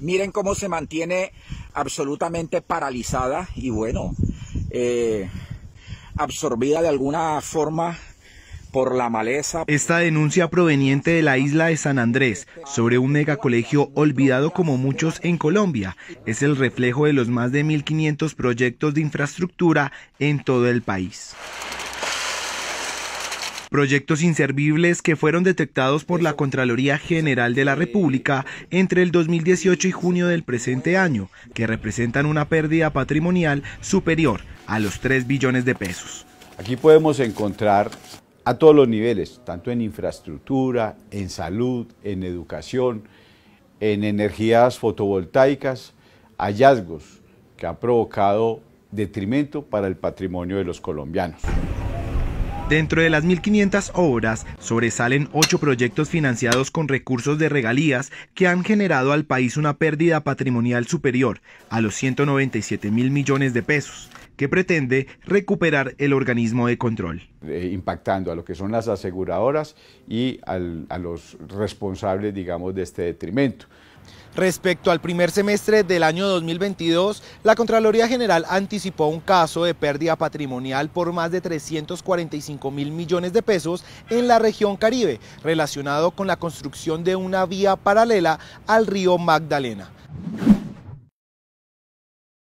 Miren cómo se mantiene absolutamente paralizada y bueno, eh, absorbida de alguna forma por la maleza. Esta denuncia proveniente de la isla de San Andrés sobre un megacolegio olvidado como muchos en Colombia es el reflejo de los más de 1.500 proyectos de infraestructura en todo el país proyectos inservibles que fueron detectados por la Contraloría General de la República entre el 2018 y junio del presente año, que representan una pérdida patrimonial superior a los 3 billones de pesos. Aquí podemos encontrar a todos los niveles, tanto en infraestructura, en salud, en educación, en energías fotovoltaicas, hallazgos que han provocado detrimento para el patrimonio de los colombianos. Dentro de las 1.500 obras sobresalen ocho proyectos financiados con recursos de regalías que han generado al país una pérdida patrimonial superior a los 197 mil millones de pesos que pretende recuperar el organismo de control. Eh, impactando a lo que son las aseguradoras y a los responsables, digamos, de este detrimento. Respecto al primer semestre del año 2022, la Contraloría General anticipó un caso de pérdida patrimonial por más de 345 mil millones de pesos en la región Caribe, relacionado con la construcción de una vía paralela al río Magdalena.